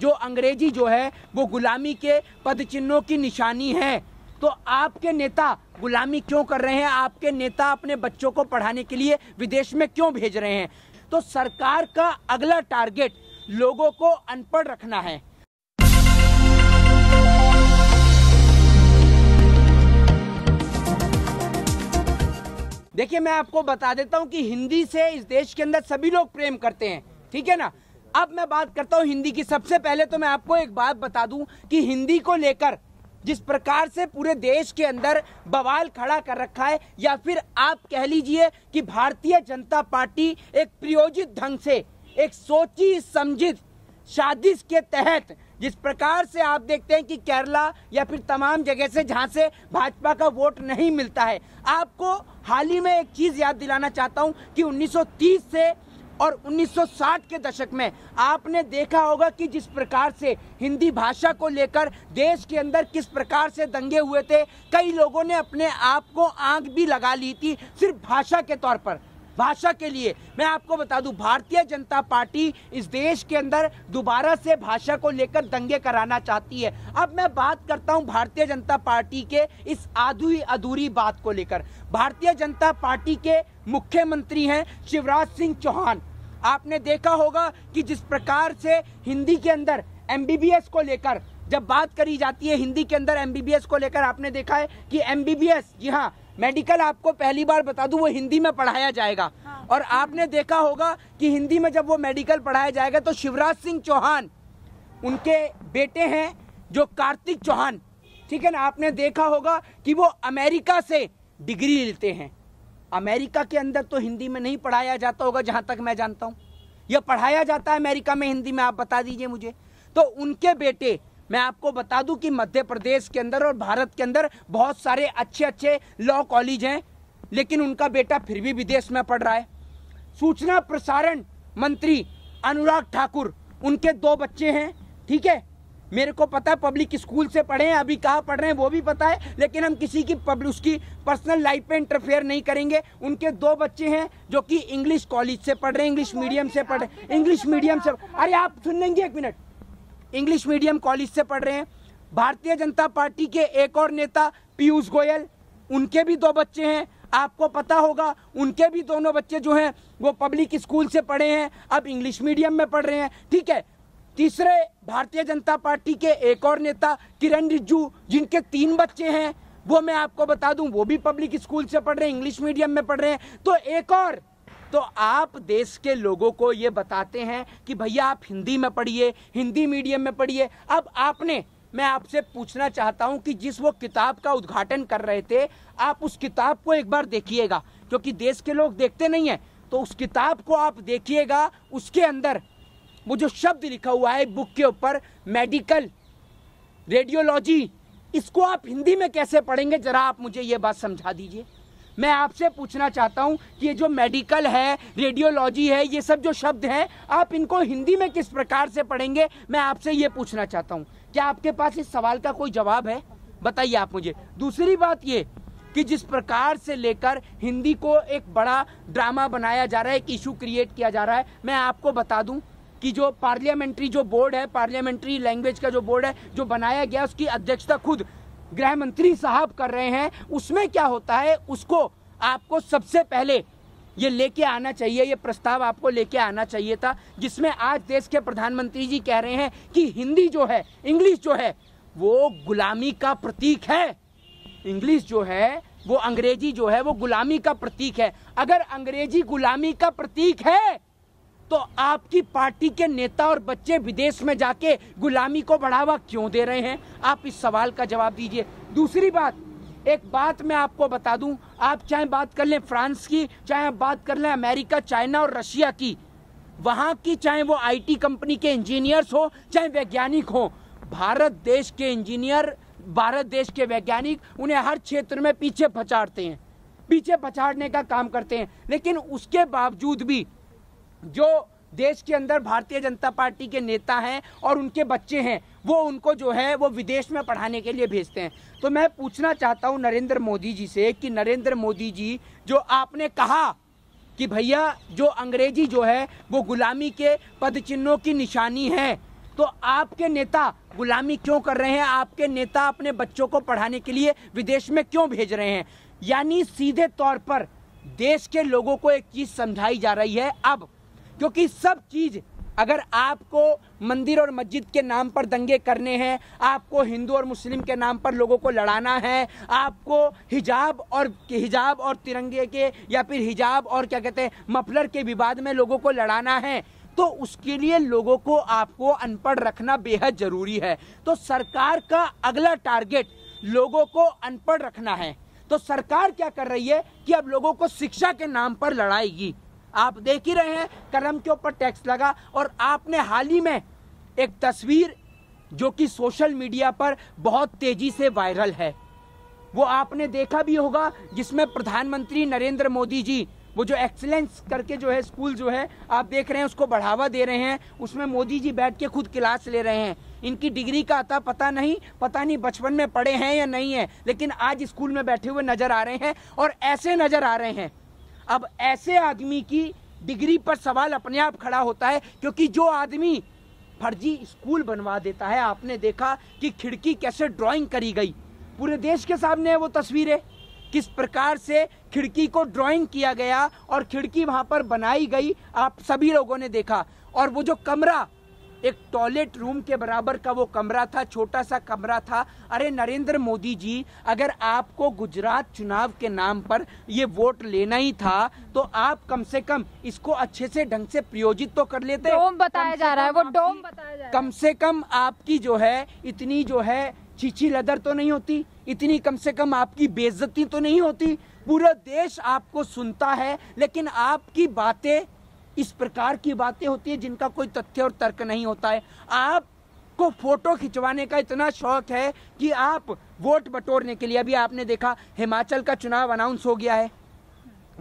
जो अंग्रेजी जो है वो गुलामी के पदचिन्हों की निशानी है तो आपके नेता गुलामी क्यों कर रहे हैं आपके नेता अपने बच्चों को पढ़ाने के लिए विदेश में क्यों भेज रहे हैं तो सरकार का अगला टारगेट लोगों को अनपढ़ रखना है देखिए मैं आपको बता देता हूं कि हिंदी से इस देश के अंदर सभी लोग प्रेम करते हैं ठीक है ना अब मैं बात करता हूँ हिंदी की सबसे पहले तो मैं आपको एक बात बता दूं कि हिंदी को लेकर जिस प्रकार से पूरे देश के अंदर बवाल खड़ा कर रखा है या फिर आप कह लीजिए कि भारतीय जनता पार्टी एक प्रयोजित ढंग से एक सोची समझित साजिश के तहत जिस प्रकार से आप देखते हैं कि केरला या फिर तमाम जगह से जहाँ से भाजपा का वोट नहीं मिलता है आपको हाल ही में एक चीज़ याद दिलाना चाहता हूँ कि 1930 से और 1960 के दशक में आपने देखा होगा कि जिस प्रकार से हिंदी भाषा को लेकर देश के अंदर किस प्रकार से दंगे हुए थे कई लोगों ने अपने आप को आंख भी लगा ली थी सिर्फ भाषा के तौर पर भाषा के लिए मैं आपको बता दूं भारतीय जनता पार्टी इस देश के अंदर दोबारा से भाषा को लेकर दंगे कराना चाहती है अब मैं बात करता हूं भारतीय जनता पार्टी के इस आधुरी अधूरी बात को लेकर भारतीय जनता पार्टी के मुख्यमंत्री हैं शिवराज सिंह चौहान आपने देखा होगा कि जिस प्रकार से हिंदी के अंदर एम को लेकर जब बात करी जाती है हिंदी के अंदर एम को लेकर आपने देखा है कि एमबीबीएस जी हाँ मेडिकल आपको पहली बार बता दूं वो हिंदी में पढ़ाया जाएगा हाँ। और आपने देखा होगा कि हिंदी में जब वो मेडिकल पढ़ाया जाएगा तो शिवराज सिंह चौहान उनके बेटे हैं जो कार्तिक चौहान ठीक है ना आपने देखा होगा कि वो अमेरिका से डिग्री लेते हैं अमेरिका के अंदर तो हिंदी में नहीं पढ़ाया जाता होगा जहाँ तक मैं जानता हूँ यह पढ़ाया जाता है अमेरिका में हिंदी में आप बता दीजिए मुझे तो उनके बेटे मैं आपको बता दूं कि मध्य प्रदेश के अंदर और भारत के अंदर बहुत सारे अच्छे अच्छे लॉ कॉलेज हैं लेकिन उनका बेटा फिर भी विदेश में पढ़ रहा है सूचना प्रसारण मंत्री अनुराग ठाकुर उनके दो बच्चे हैं ठीक है मेरे को पता है पब्लिक स्कूल से पढ़े हैं अभी कहाँ पढ़ रहे हैं वो भी पता है लेकिन हम किसी की पब्लिक उसकी पर्सनल लाइफ पे इंटरफेयर नहीं करेंगे उनके दो बच्चे हैं जो कि इंग्लिश कॉलेज से पढ़ रहे हैं इंग्लिश मीडियम से पढ़ रहे इंग्लिश मीडियम से अरे आप सुन लेंगे एक मिनट इंग्लिश मीडियम कॉलेज से पढ़ रहे हैं भारतीय जनता पार्टी के एक और नेता पीयूष गोयल उनके भी दो बच्चे हैं आपको पता होगा उनके भी दोनों बच्चे जो हैं वो पब्लिक स्कूल से पढ़े हैं अब इंग्लिश मीडियम में पढ़ रहे हैं ठीक है तीसरे भारतीय जनता पार्टी के एक और नेता किरण रिज्जू जिनके तीन बच्चे हैं वो मैं आपको बता दूं वो भी पब्लिक स्कूल से पढ़ रहे हैं इंग्लिश मीडियम में पढ़ रहे हैं तो एक और तो आप देश के लोगों को ये बताते हैं कि भैया आप हिंदी में पढ़िए हिंदी मीडियम में पढ़िए अब आपने मैं आपसे पूछना चाहता हूं कि जिस वो किताब का उद्घाटन कर रहे थे आप उस किताब को एक बार देखिएगा क्योंकि देश के लोग देखते नहीं हैं तो उस किताब को आप देखिएगा उसके अंदर वो जो शब्द लिखा हुआ है बुक के ऊपर मेडिकल रेडियोलॉजी इसको आप हिंदी में कैसे पढ़ेंगे ज़रा आप मुझे ये बात समझा दीजिए मैं आपसे पूछना चाहता हूँ कि ये जो मेडिकल है रेडियोलॉजी है ये सब जो शब्द हैं आप इनको हिंदी में किस प्रकार से पढ़ेंगे मैं आपसे ये पूछना चाहता हूँ क्या आपके पास इस सवाल का कोई जवाब है बताइए आप मुझे दूसरी बात ये कि जिस प्रकार से लेकर हिंदी को एक बड़ा ड्रामा बनाया जा रहा है एक इशू क्रिएट किया जा रहा है मैं आपको बता दूं कि जो पार्लियामेंट्री जो बोर्ड है पार्लियामेंट्री लैंग्वेज का जो बोर्ड है जो बनाया गया उसकी अध्यक्षता खुद गृह मंत्री साहब कर रहे हैं उसमें क्या होता है उसको आपको सबसे पहले ये लेके आना चाहिए ये प्रस्ताव आपको लेके आना चाहिए था जिसमें आज देश के प्रधानमंत्री जी कह रहे हैं कि हिंदी जो है इंग्लिश जो है वो गुलामी का प्रतीक है इंग्लिश जो है वो अंग्रेजी जो है वो गुलामी का प्रतीक है अगर अंग्रेजी गुलामी का प्रतीक है तो आपकी पार्टी के नेता और बच्चे विदेश में जाके गुलामी को बढ़ावा क्यों दे रहे हैं आप इस सवाल का जवाब दीजिए दूसरी बात एक बात मैं आपको बता दूं आप चाहे बात कर लें फ्रांस की चाहे आप बात कर लें अमेरिका चाइना और रशिया की वहां की चाहे वो आईटी कंपनी के इंजीनियर्स हो चाहे वैज्ञानिक हो भारत देश के इंजीनियर भारत देश के वैज्ञानिक उन्हें हर क्षेत्र में पीछे पछाड़ते हैं पीछे पछाड़ने का काम करते हैं लेकिन उसके बावजूद भी जो देश के अंदर भारतीय जनता पार्टी के नेता हैं और उनके बच्चे हैं वो उनको जो है वो विदेश में पढ़ाने के लिए भेजते हैं तो मैं पूछना चाहता हूँ नरेंद्र मोदी जी से कि नरेंद्र मोदी जी जो आपने कहा कि भैया जो अंग्रेजी जो है वो गुलामी के पदचिन्हों की निशानी है तो आपके नेता गुलामी क्यों कर रहे हैं आपके नेता अपने बच्चों को पढ़ाने के लिए विदेश में क्यों भेज रहे हैं यानी सीधे तौर पर देश के लोगों को एक चीज समझाई जा रही है अब क्योंकि सब चीज़ अगर आपको मंदिर और मस्जिद के नाम पर दंगे करने हैं आपको हिंदू और मुस्लिम के नाम पर लोगों को लड़ाना है आपको हिजाब और हिजाब और तिरंगे के या फिर हिजाब और क्या कहते हैं मफलर के विवाद में लोगों को लड़ाना है तो उसके लिए लोगों को आपको अनपढ़ रखना बेहद ज़रूरी है तो सरकार का अगला टारगेट लोगों को अनपढ़ रखना है तो सरकार क्या कर रही है कि अब लोगों को शिक्षा के नाम पर लड़ाएगी आप देख ही रहे हैं कलम के ऊपर टैक्स लगा और आपने हाल ही में एक तस्वीर जो कि सोशल मीडिया पर बहुत तेजी से वायरल है वो आपने देखा भी होगा जिसमें प्रधानमंत्री नरेंद्र मोदी जी वो जो एक्सलेंस करके जो है स्कूल जो है आप देख रहे हैं उसको बढ़ावा दे रहे हैं उसमें मोदी जी बैठ के खुद क्लास ले रहे हैं इनकी डिग्री का अता पता नहीं पता नहीं बचपन में पढ़े हैं या नहीं है लेकिन आज स्कूल में बैठे हुए नजर आ रहे हैं और ऐसे नजर आ रहे हैं अब ऐसे आदमी की डिग्री पर सवाल अपने आप खड़ा होता है क्योंकि जो आदमी फर्जी स्कूल बनवा देता है आपने देखा कि खिड़की कैसे ड्राइंग करी गई पूरे देश के सामने है वो तस्वीरें किस प्रकार से खिड़की को ड्राइंग किया गया और खिड़की वहाँ पर बनाई गई आप सभी लोगों ने देखा और वो जो कमरा एक टॉयलेट रूम के बराबर का वो कमरा था छोटा सा कमरा था अरे नरेंद्र मोदी जी अगर आपको गुजरात चुनाव के नाम पर ये वोट लेना ही था तो आप कम से कम इसको अच्छे से ढंग से प्रयोजित तो कर लेते डोम बताया जा रहा है वो डोम बताया जा रहा है कम से कम आपकी जो है इतनी जो है चीची लदर तो नहीं होती इतनी कम से कम आपकी बेइज्जती तो नहीं होती पूरा देश आपको सुनता है लेकिन आपकी बातें इस प्रकार की बातें होती है जिनका कोई तथ्य और तर्क नहीं होता है आप को फोटो खिंचवाने का इतना शौक है कि आप वोट बटोरने के लिए अभी आपने देखा हिमाचल का चुनाव अनाउंस हो गया है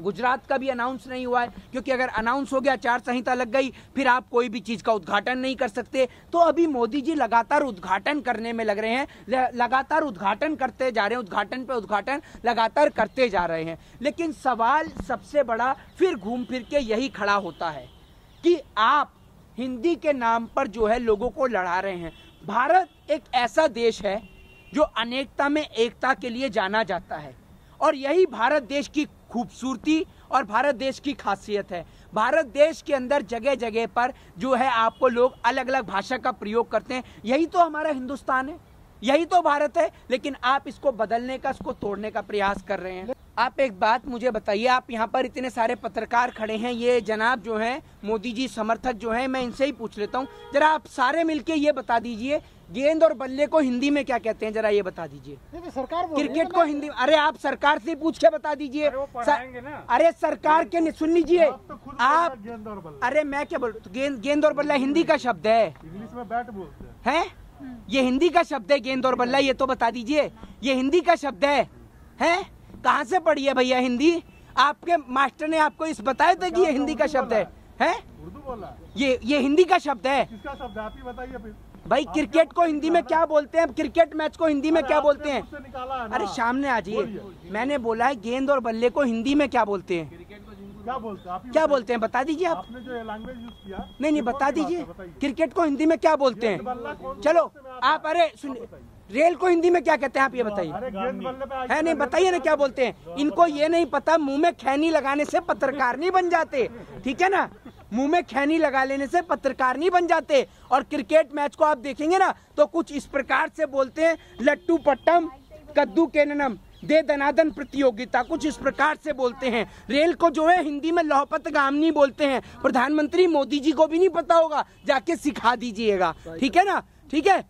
गुजरात का भी अनाउंस नहीं हुआ है क्योंकि अगर अनाउंस हो गया आचार संहिता लग गई फिर आप कोई भी चीज़ का उद्घाटन नहीं कर सकते तो अभी मोदी जी लगातार उद्घाटन करने में लग रहे हैं लगातार उद्घाटन करते जा रहे हैं उद्घाटन पे उद्घाटन लगातार करते जा रहे हैं लेकिन सवाल सबसे बड़ा फिर घूम फिर के यही खड़ा होता है कि आप हिंदी के नाम पर जो है लोगों को लड़ा रहे हैं भारत एक ऐसा देश है जो अनेकता में एकता के लिए जाना जाता है और यही भारत देश की खूबसूरती और भारत देश की खासियत है भारत देश के अंदर जगह जगह पर जो है आपको लोग अलग अलग भाषा का प्रयोग करते हैं यही तो हमारा हिंदुस्तान है यही तो भारत है लेकिन आप इसको बदलने का इसको तोड़ने का प्रयास कर रहे हैं आप एक बात मुझे बताइए आप यहाँ पर इतने सारे पत्रकार खड़े हैं ये जनाब जो हैं मोदी जी समर्थक जो हैं मैं इनसे ही पूछ लेता हूँ जरा आप सारे मिलके ये बता दीजिए गेंद और बल्ले को हिंदी में क्या कहते हैं जरा ये बता दीजिए सरकार क्रिकेट को हिंदी अरे आप सरकार से पूछ के बता दीजिए अरे सरकार के सुन लीजिए आप तो अरे मैं क्या बोल तो गेंद गेंद और बल्ला हिंदी का शब्द है इंग्लिश में बैट बोलते हैं ये हिंदी का शब्द है गेंद और बल्ला ये तो बता दीजिए ये हिंदी का शब्द है है कहाँ से पढ़ी है भैया हिंदी आपके मास्टर ने आपको इस बताया था कि ये हिंदी का शब्द है हैं ये ये हिंदी का शब्द है किसका शब्द है आप ही बताइए भाई क्रिकेट को हिंदी में क्या बोलते हैं क्रिकेट मैच को हिंदी में क्या बोलते हैं अरे सामने आ जाइए मैंने बोला है गेंद और बल्ले को हिंदी में क्या बोलते हैं क्या बोलते हैं क्या बोलते हैं बता दीजिए आप आपने जो लैंग्वेज यूज किया नहीं नहीं बता दीजिए क्रिकेट को हिंदी में क्या बोलते हैं चलो आप अरे सुन रेल को हिंदी में क्या कहते हैं आप ये बताइए है नहीं बताइए ना क्या बोलते हैं इनको ये नहीं पता मुंह में खैनी लगाने से पत्रकार नहीं बन जाते ठीक है ना मुंह में खैनी लगा लेने से पत्रकार नहीं बन जाते और क्रिकेट मैच को आप देखेंगे ना तो कुछ इस प्रकार से बोलते हैं लट्टू पट्टम कद्दू केननम दे दनादन प्रतियोगिता कुछ इस प्रकार से बोलते हैं रेल को जो है हिंदी में लोहपत गामनी बोलते हैं प्रधानमंत्री मोदी जी को भी नहीं पता होगा जाके सिखा दीजिएगा ठीक है ना ठीक है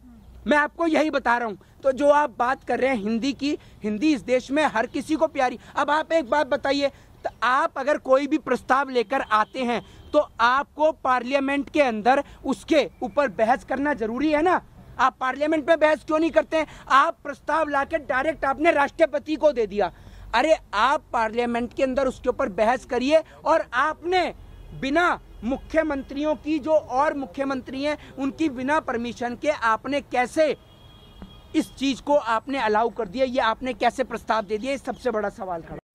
मैं आपको यही बता रहा हूँ तो जो आप बात कर रहे हैं हिंदी की हिंदी इस देश में हर किसी को प्यारी अब आप एक बात बताइए तो आप अगर कोई भी प्रस्ताव लेकर आते हैं तो आपको पार्लियामेंट के अंदर उसके ऊपर बहस करना जरूरी है ना आप पार्लियामेंट में बहस क्यों नहीं करते हैं आप प्रस्ताव लाकर डायरेक्ट आपने राष्ट्रपति को दे दिया अरे आप पार्लियामेंट के अंदर उसके ऊपर बहस करिए और आपने बिना मुख्यमंत्रियों की जो और मुख्यमंत्री हैं उनकी बिना परमिशन के आपने कैसे इस चीज को आपने अलाउ कर दिया ये आपने कैसे प्रस्ताव दे दिया ये सबसे बड़ा सवाल खड़ा